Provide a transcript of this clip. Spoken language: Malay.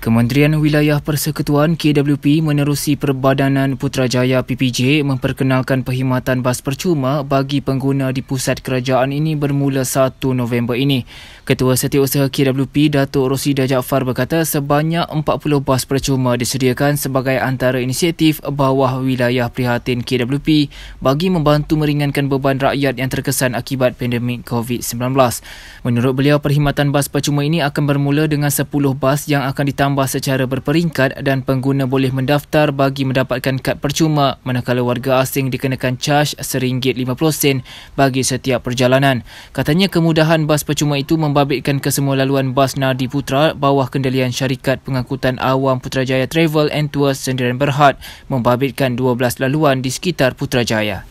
Kementerian Wilayah Persekutuan KWP menerusi Perbadanan Putrajaya PPJ memperkenalkan perkhidmatan bas percuma bagi pengguna di pusat kerajaan ini bermula 1 November ini. Ketua Setiausaha KWP Datuk Rosida Jaafar berkata sebanyak 40 bas percuma disediakan sebagai antara inisiatif bawah wilayah prihatin KWP bagi membantu meringankan beban rakyat yang terkesan akibat pandemik COVID-19. Menurut beliau, perkhidmatan bas percuma ini akan bermula dengan 10 bas yang akan ditambah ditambah secara berperingkat dan pengguna boleh mendaftar bagi mendapatkan kad percuma manakala warga asing dikenakan caj RM1.50 bagi setiap perjalanan. Katanya kemudahan bas percuma itu membabitkan kesemua laluan bas Nardi Putra bawah kendalian syarikat pengangkutan awam Putrajaya Travel and Tours Sendirian Berhad membabitkan 12 laluan di sekitar Putrajaya.